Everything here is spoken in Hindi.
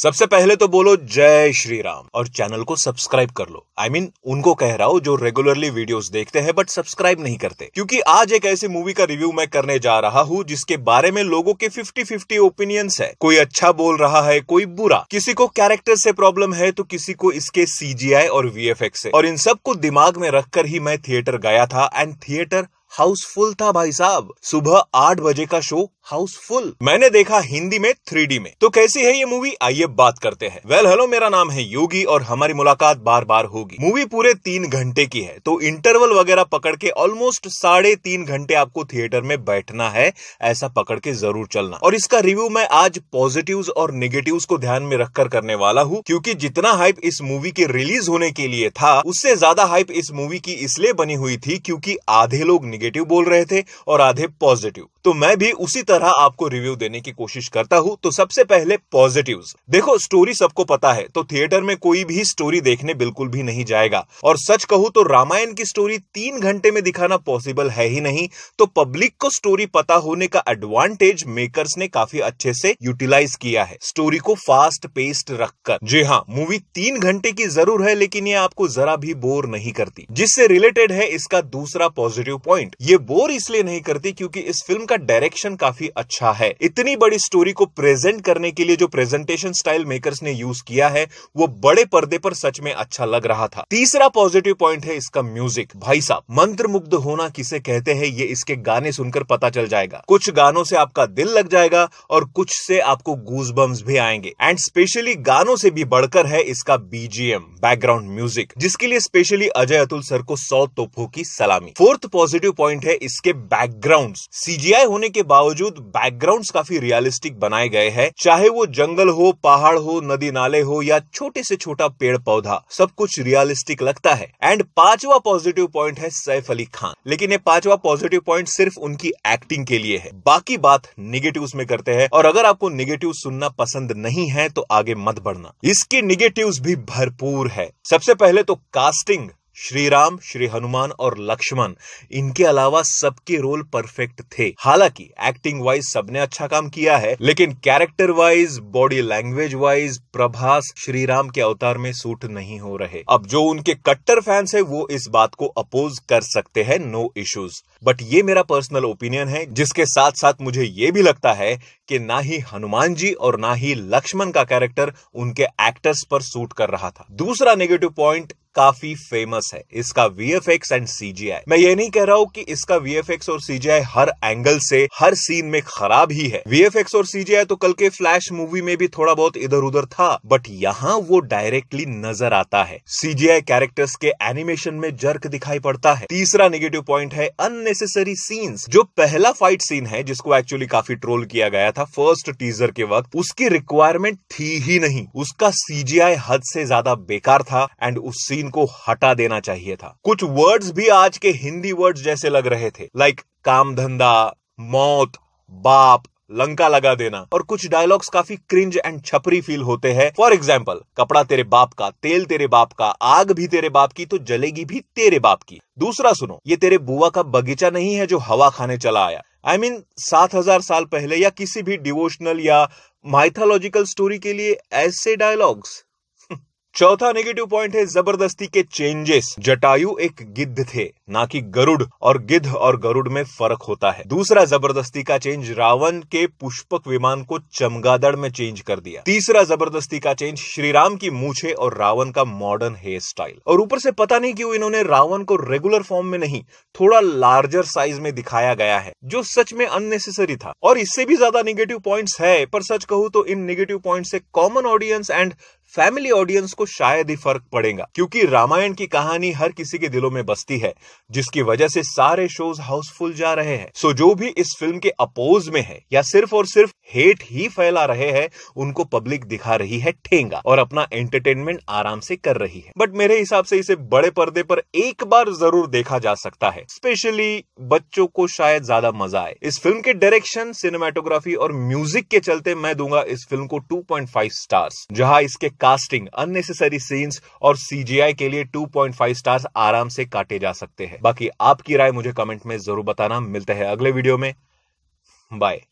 सबसे पहले तो बोलो जय श्री राम और चैनल को सब्सक्राइब कर लो आई I मीन mean, उनको कह रहा हूँ जो रेगुलरली वीडियोस देखते हैं बट सब्सक्राइब नहीं करते क्योंकि आज एक ऐसी मूवी का रिव्यू मैं करने जा रहा हूँ जिसके बारे में लोगों के 50-50 ओपिनियंस है कोई अच्छा बोल रहा है कोई बुरा किसी को कैरेक्टर से प्रॉब्लम है तो किसी को इसके सी और वी से और इन सबको दिमाग में रखकर ही मैं थिएटर गया था एंड थिएटर हाउसफुल था भाई साहब सुबह आठ बजे का शो हाउसफुल मैंने देखा हिंदी में थ्री में तो कैसी है ये मूवी आइए बात करते हैं वेल हेलो मेरा नाम है योगी और हमारी मुलाकात बार बार होगी मूवी पूरे तीन घंटे की है तो इंटरवल वगैरह पकड़ के ऑलमोस्ट साढ़े तीन घंटे आपको थिएटर में बैठना है ऐसा पकड़ के जरूर चलना और इसका रिव्यू मैं आज पॉजिटिव और निगेटिव को ध्यान में रखकर करने वाला हूँ क्यूँकी जितना हाइप इस मूवी के रिलीज होने के लिए था उससे ज्यादा हाइप इस मूवी की इसलिए बनी हुई थी क्यूँकी आधे लोग नेगेटिव बोल रहे थे और आधे पॉजिटिव तो मैं भी उसी तरह आपको रिव्यू देने की कोशिश करता हूँ तो सबसे पहले पॉजिटिव देखो स्टोरी सबको पता है तो थिएटर में कोई भी स्टोरी देखने बिल्कुल भी नहीं जाएगा और सच कहू तो रामायण की स्टोरी तीन घंटे में दिखाना पॉसिबल है ही नहीं तो पब्लिक को स्टोरी पता होने का एडवांटेज मेकर्स ने काफी अच्छे से यूटिलाइज किया है स्टोरी को फास्ट पेस्ट रखकर जी हाँ मूवी तीन घंटे की जरूर है लेकिन ये आपको जरा भी बोर नहीं करती जिससे रिलेटेड है इसका दूसरा पॉजिटिव पॉइंट पॉइंट ये बोर इसलिए नहीं करती क्योंकि इस फिल्म का डायरेक्शन काफी अच्छा है इतनी बड़ी स्टोरी को प्रेजेंट करने के लिए जो प्रेजेंटेशन स्टाइल मेकर्स ने यूज किया है वो बड़े पर्दे पर सच में अच्छा लग रहा था तीसरा पॉजिटिव पॉइंट है इसका म्यूजिक भाई साहब मंत्र मुग्ध होना किसे कहते हैं ये इसके गाने सुनकर पता चल जाएगा कुछ गानों से आपका दिल लग जाएगा और कुछ से आपको गूज भी आएंगे एंड स्पेशली गानों से भी बढ़कर है इसका बीजीएम बैकग्राउंड म्यूजिक जिसके लिए स्पेशली अजय अतुल सर को सौ तोपों की सलामी फोर्थ पॉजिटिव पॉइंट है इसके बैकग्राउंड सीजीआई होने के बावजूद बैकग्राउंड काफी रियलिस्टिक बनाए गए हैं चाहे वो जंगल हो पहाड़ हो नदी नाले हो या छोटे से छोटा पेड़ पौधा सब कुछ रियलिस्टिक लगता है एंड पांचवा पॉजिटिव पॉइंट है सैफ अली खान लेकिन ये पांचवा पॉजिटिव पॉइंट सिर्फ उनकी एक्टिंग के लिए है बाकी बात निगेटिव में करते हैं और अगर आपको निगेटिव सुनना पसंद नहीं है तो आगे मत बढ़ना इसके निगेटिव भी भरपूर है सबसे पहले तो कास्टिंग श्री राम श्री हनुमान और लक्ष्मण इनके अलावा सबके रोल परफेक्ट थे हालांकि एक्टिंग वाइज सबने अच्छा काम किया है लेकिन character wise body language wise Prabhas Shri Ram के अवतार में सूट नहीं हो रहे अब जो उनके कट्टर फैंस है वो इस बात को अपोज कर सकते हैं नो इश्यूज बट ये मेरा पर्सनल ओपिनियन है जिसके साथ साथ मुझे ये भी लगता है कि ना ही हनुमान जी और ना ही लक्ष्मण का कैरेक्टर उनके एक्टर्स पर सूट कर रहा था दूसरा नेगेटिव पॉइंट काफी फेमस है इसका वीएफएक्स एंड सीजीआई मैं ये नहीं कह रहा हूँ कि इसका वीएफएक्स और सीजीआई हर एंगल से हर सीन में खराब ही है वीएफएक्स और सीजीआई तो कल के फ्लैश मूवी में भी थोड़ा बहुत इधर उधर था बट यहाँ वो डायरेक्टली नजर आता है सीजीआई कैरेक्टर्स के एनिमेशन में जर्क दिखाई पड़ता है तीसरा निगेटिव पॉइंट है अननेसेसरी सीन्स जो पहला फाइट सीन है जिसको एक्चुअली काफी ट्रोल किया गया था फर्स्ट टीजर के वक्त उसकी रिक्वायरमेंट थी ही नहीं उसका सीजीआई हद से ज्यादा बेकार था एंड उस सीन इनको हटा देना चाहिए था कुछ वर्ड्स भी आज के हिंदी वर्ड्स जैसे लग रहे थे लाइक काम धंधा मौत बाप लंका लगा देना और कुछ डायलॉग्स काफी क्रिंज एंड छपरी फील होते हैं फॉर एग्जाम्पल कपड़ा तेरे बाप का तेल तेरे बाप का आग भी तेरे बाप की तो जलेगी भी तेरे बाप की दूसरा सुनो ये तेरे बुआ का बगीचा नहीं है जो हवा खाने चला आया आई मीन सात हजार साल पहले या किसी भी डिवोशनल या माइथोलॉजिकल स्टोरी के लिए ऐसे डायलॉग्स चौथा नेगेटिव पॉइंट है जबरदस्ती के चेंजेस जटायु एक गिद्ध थे ना कि गरुड़ और गिद्ध और गरुड़ में फर्क होता है दूसरा जबरदस्ती का चेंज रावण के पुष्पक विमान को चमगादड़ में चेंज कर दिया तीसरा जबरदस्ती का चेंज श्रीराम की मूछे और रावण का मॉडर्न हेयर स्टाइल और ऊपर से पता नहीं क्यों इन्होंने रावण को रेगुलर फॉर्म में नहीं थोड़ा लार्जर साइज में दिखाया गया है जो सच में अननेसेसरी था और इससे भी ज्यादा निगेटिव पॉइंट है पर सच कहू तो इन निगेटिव पॉइंट से common audience and family audience को शायद ही फर्क पड़ेगा क्योंकि रामायण की कहानी हर किसी के दिलों में बसती है जिसकी वजह से सारे शोज हाउसफुल जा रहे हैं सो जो भी इस फिल्म के अपोज में है या सिर्फ और सिर्फ हेट ही फैला रहे हैं उनको पब्लिक दिखा रही है ठेंगा और अपना एंटरटेनमेंट आराम से कर रही है बट मेरे हिसाब से इसे बड़े पर्दे पर एक बार जरूर देखा जा सकता है स्पेशली बच्चों को शायद ज्यादा मजा आए इस फिल्म के डायरेक्शन सिनेमाटोग्राफी और म्यूजिक के चलते मैं दूंगा इस फिल्म को फाइव स्टार्स जहां इसके कास्टिंग अननेसेसरी सीन्स और सीजीआई के लिए 2.5 स्टार्स आराम से काटे जा सकते हैं बाकी आपकी राय मुझे कमेंट में जरूर बताना मिलते हैं अगले वीडियो में बाय